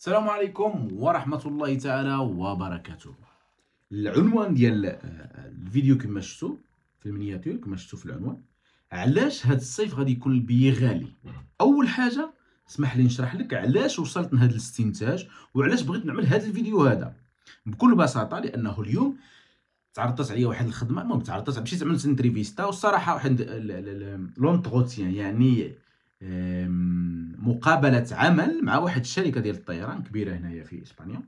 السلام عليكم ورحمة الله تعالى وبركاته العنوان ديال آه، الفيديو كما شفتوا في المنياتور كما شفتوا في العنوان علاش هذا الصيف غادي يكون البي غالي اول حاجه اسمح لي نشرح لك علاش وصلت لهذا الاستنتاج وعلاش بغيت نعمل هذا الفيديو هذا بكل بساطه لانه اليوم تعرضت عليا واحد الخدمه المهم تعرضت مشيت عملت انتريفيستا والصراحه واحد لونتروتيان يعني مقابله عمل مع واحد الشركه ديال الطيران كبيره هنايا في اسبانيا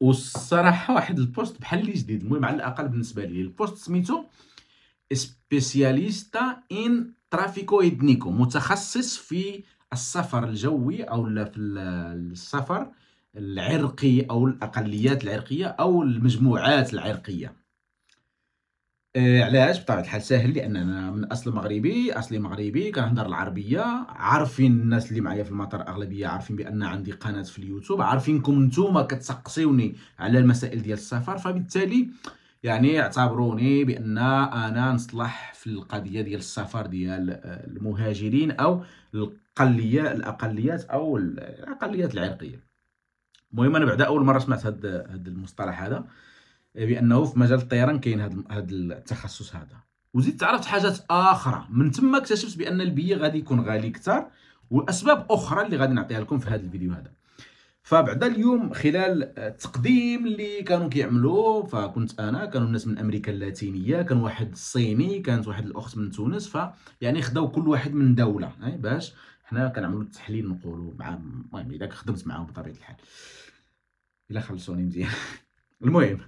والصراحه واحد البوست بحال اللي جديد المهم على الاقل بالنسبه لي البوست سميتو سبيسياليستا ان ترافيكو ايدنيكو متخصص في السفر الجوي او في السفر العرقي او الاقليات العرقيه او المجموعات العرقيه آه علاش بطبيعه الحال ساهل لان انا من اصل مغربي اصلي مغربي كنهضر العربيه عارفين الناس اللي معايا في المطار اغلبيه عارفين بان عندي قناه في اليوتيوب عارفينكم نتوما كتسقسيوني على المسائل ديال السفر فبالتالي يعني اعتبروني بان انا نصلح في القضيه ديال السفر ديال آه، المهاجرين او القليه الاقليات او الاقليات العرقيه المهم انا بعدا اول مره سمعت هذا المصطلح هذا بانه في مجال الطيران كاين هذا التخصص هذا وزيد تعرفت حاجات اخرى من تما اكتشفت بان البي غادي يكون غالي كثر واسباب اخرى اللي غادي نعطيها لكم في هذا الفيديو هذا فبعد اليوم خلال التقديم اللي كانوا كيعملوه فكنت انا كانوا الناس من امريكا اللاتينيه كان واحد الصيني كانت واحد الاخت من تونس ف يعني خداو كل واحد من دوله باش حنا كنعملوا التحليل نقولوا مع المهم اذا خدمت معاهم بطبيعه الحال الا خلصوني مزيان المهم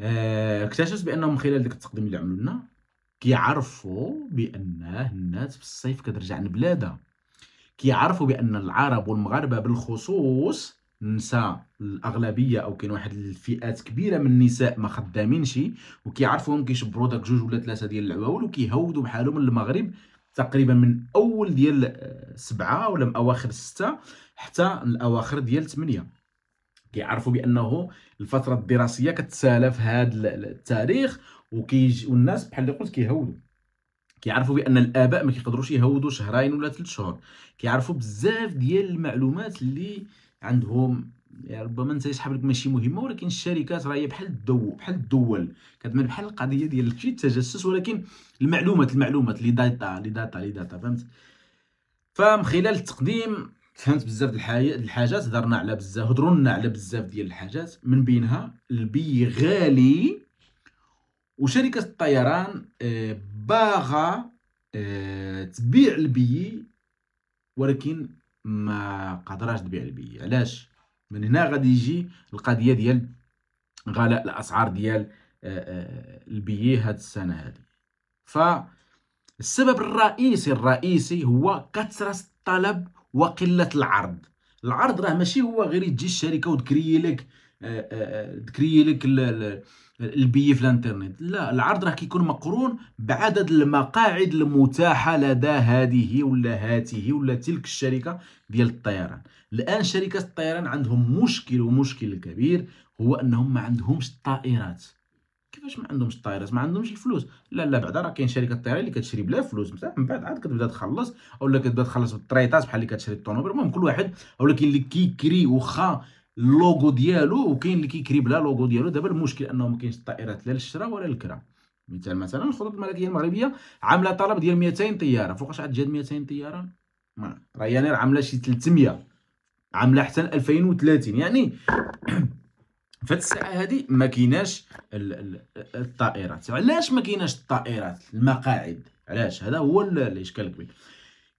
آه، اكتشفت بانهم خلال ديك التقديم اللي عملوا لنا كيعرفوا بان الناس في الصيف كترجع لبلادها كيعرفوا بان العرب والمغاربه بالخصوص النساء الاغلبيه او كاين واحد الفئات كبيره من النساء ما خدامينش وكيعرفوهم كيشبروا داك جوج ولا ثلاثه ديال العواول وكيهودوا بحالهم للمغرب تقريبا من اول ديال آه، سبعه ولا من اواخر سته حتى الاواخر ديال ثمانيه كيعرفوا بانه الفتره الدراسيه كتسالى في هذا التاريخ وكيج والناس بحال اللي قلت كيهودوا كيعرفوا بان الاباء ما كيقدروش يهودوا شهرين ولا ثلاث شهور كيعرفوا بزاف ديال المعلومات اللي عندهم يعني ربما انت يسحب لك ماشي مهمه ولكن الشركات راهي بحال الدو بحال الدول كتعمل بحال القضيه ديال شي التجسس ولكن المعلومات المعلومات لي داتا لي داتا لي داتا فهمت فمن خلال التقديم فهمت بزاف د الحاجات الحاجات هضرنا على بزاف هضرنا على بزاف ديال الحاجات من بينها البي غالي وشركه الطيران آه، باغا آه، تبيع البي ولكن ما قدراش تبيع البي علاش من هنا غادي يجي القضيه ديال غلاء الاسعار ديال آه، البي هاد السنه هذه فالسبب الرئيسي الرئيسي هو كثره الطلب وقله العرض العرض راه ماشي هو غير تجي الشركه وتكري لك آه، آه، آه، تكري لك البي في الانترنت لا العرض راه كيكون مقرون بعدد المقاعد المتاحه لدى هذه ولا هاته ولا تلك الشركه ديال الطيران الان شركه الطيران عندهم مشكل ومشكل كبير هو انهم ما عندهمش الطائرات كيفاش ما عندهمش الطائرات ما عندهمش الفلوس لا لا بعدا راه كاين شركه الطيران اللي كتشري بلا فلوس بصح من بعد عاد كتبدا تخلص اولا كتبدا تخلص بالطريطات بحال اللي كتشري الطونوبيل المهم كل واحد اولا كاين اللي كيكري واخا اللوغو ديالو وكاين اللي كيكري بلا لوغو ديالو دابا المشكل انه ما كاينش الطائرات لا للشراء ولا للكرا مثال مثلا الخطوط الملكيه المغربيه عامله طلب ديال 200 طياره فوقاش عاد جات 200 طياره ما ريانير عامله شي 300 عامله حتى 2030 يعني فهاد الساعه هادي ما كايناش الطائرات علاش ما كايناش الطائرات المقاعد علاش هذا هو الاشكال الكبير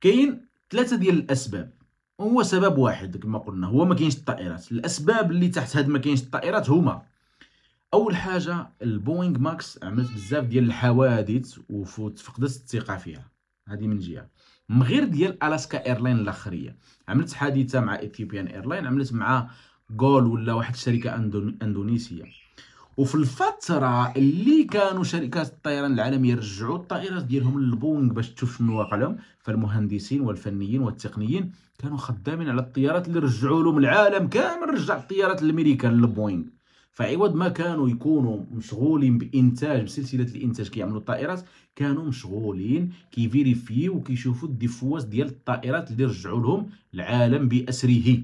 كاين ثلاثه ديال الاسباب هو سبب واحد كما قلنا هو ما كاينش الطائرات الاسباب اللي تحت هاد ما كاينش الطائرات هما اول حاجه البوينغ ماكس عملت بزاف ديال الحوادث وفقدت الثقه فيها هذه من جهه من غير ديال الاسكا ايرلاين الاخريه عملت حادثه مع اثيوبيان ايرلاين عملت مع جول ولا واحد الشركه اندونيسيه وفي الفتره اللي كانوا شركات الطيران العالميه رجعوا الطائرات ديالهم للبونغ باش تشوف شنو واقع لهم فالمهندسين والفنيين والتقنيين كانوا خدامين على الطيارات اللي رجعوا لهم العالم كامل رجع الطيارات الامريكان للبوينغ فعوض ما كانوا يكونوا مشغولين بانتاج بسلسله الانتاج كيعملوا الطائرات كانوا مشغولين كيفيريفيو وكيشوفوا الديفواز ديال الطائرات اللي رجعوا لهم العالم باسره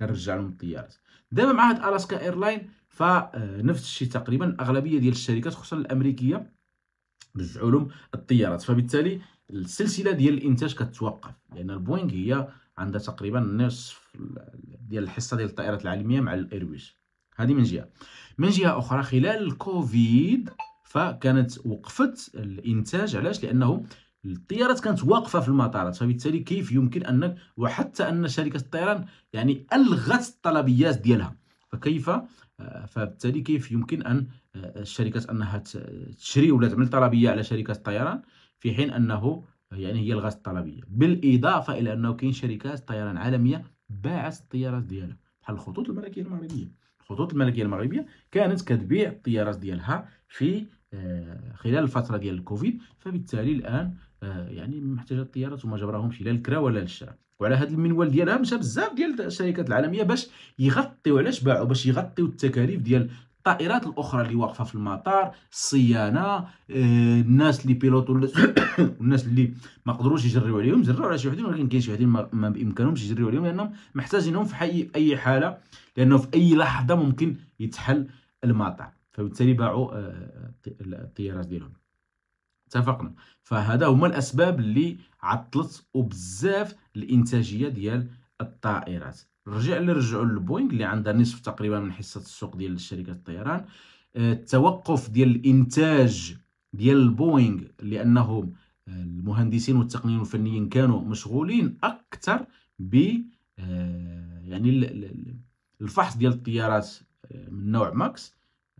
كنرجع لهم الطيارات دابا مع هاد الاسكا ايرلاين فنفس آه، الشيء تقريبا اغلبيه ديال الشركات خصوصا الامريكيه رجعوا لهم الطيارات فبالتالي السلسله ديال الانتاج كتوقف لان البوينغ هي عندها تقريبا نصف ديال الحصه ديال الطائرات العالميه مع الايرويز هذه من جهه من جهه اخرى خلال الكوفيد فكانت وقفت الانتاج علاش لانه الطيارات كانت واقفه في المطارات فبالتالي كيف يمكن انك وحتى ان شركه الطيران يعني الغت الطلبيات ديالها فكيف آه، فبالتالي كيف يمكن ان آه، الشركات انها تشري ولا تعمل طلبيه على شركه الطيران في حين انه يعني هي الغاز الطلبيه بالاضافه الى انه كاين شركات طيران عالميه باعت الطيارات ديالها بحال الخطوط الملكيه المغربيه الخطوط الملكيه المغربيه كانت كتبيع الطيارات ديالها في آه، خلال الفتره ديال الكوفيد فبالتالي الان آه، يعني محتاجه الطيارات وما جبرهمش لا للكرا ولا للشراء وعلى هذا المنوال ديالها مشى بزاف ديال الشركات العالميه باش يغطيو علاش باعوا باش يغطيو التكاليف ديال الطائرات الاخرى اللي واقفه في المطار الصيانه آه، الناس اللي بيلوطو والناس اللي ما قدروش يجريو عليهم جروا على شي وحدين ولكن كاين شي وحدين ما بامكانهمش يجريو عليهم لانهم محتاجينهم في اي حاله لانه في اي لحظه ممكن يتحل المطار فبالتالي باعوا آه، آه، الطيارات ديالهم اتفقنا فهذا هما الاسباب اللي عطلت وبزاف الانتاجيه ديال الطائرات رجع نرجعوا للبوينغ اللي عندها نصف تقريبا من حصه السوق ديال شركه الطيران آه، التوقف ديال الانتاج ديال البوينغ لانهم المهندسين والتقنيين والفنيين كانوا مشغولين اكثر ب يعني الفحص ديال الطيارات من نوع ماكس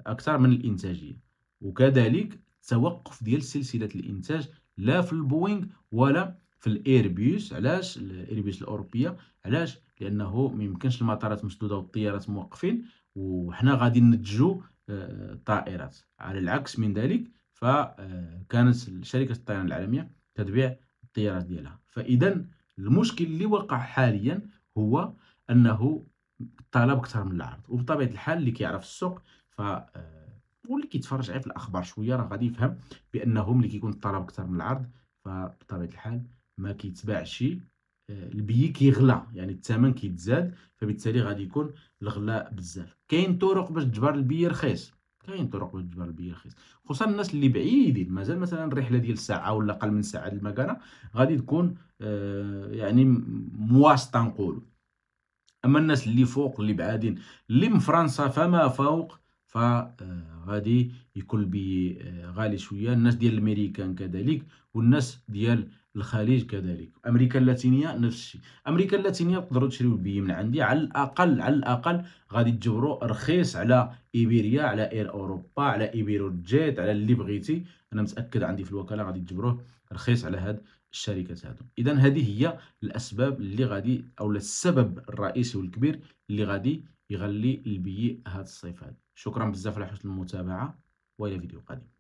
اكثر من الانتاجيه وكذلك توقف ديال سلسله الانتاج لا في البوينغ ولا في الايربيوس علاش الايربيوس الاوروبيه علاش لانه ما يمكنش المطارات مسدوده والطيارات موقفين وحنا غادي ننتجوا الطائرات آه، على العكس من ذلك فكانت آه، شركه الطيران العالميه تتبيع الطيارات ديالها فاذا المشكل اللي وقع حاليا هو انه الطلب اكثر من العرض وبطبيعه الحال اللي كيعرف السوق ف واللي كيتفرج غير في الاخبار شويه راه غادي يفهم بانهم اللي كيكون الطلب اكثر من العرض فبطبيعه الحال ما كيتباعش آه، البي كيغلى يعني الثمن كيتزاد فبالتالي غادي يكون الغلاء بزاف كاين طرق باش تجبر البي رخيص كاين طرق باش تجبر البي رخيص خصوصا الناس اللي بعيدين مازال مثلا الرحله ديال ساعه ولا اقل من ساعه المكانه غادي تكون آه، يعني مواسطه نقولوا اما الناس اللي فوق اللي بعادين اللي من فرنسا فما فوق فغادي يكون بي آه، غالي شويه الناس ديال الامريكان كذلك والناس ديال الخليج كذلك امريكا اللاتينيه نفس الشيء امريكا اللاتينيه تقدروا تشريو البي من عندي على الاقل على الاقل غادي تجبروا رخيص على ايبيريا على اير اوروبا على ايبيرو جيت على اللي بغيتي انا متاكد عندي في الوكاله غادي تجبروه رخيص على هاد الشركات هادو اذا هذه هي الاسباب اللي غادي او السبب الرئيسي والكبير اللي غادي يغلي البيئة هذا الصيف هذا شكرا بزاف على حسن المتابعه والى فيديو قادم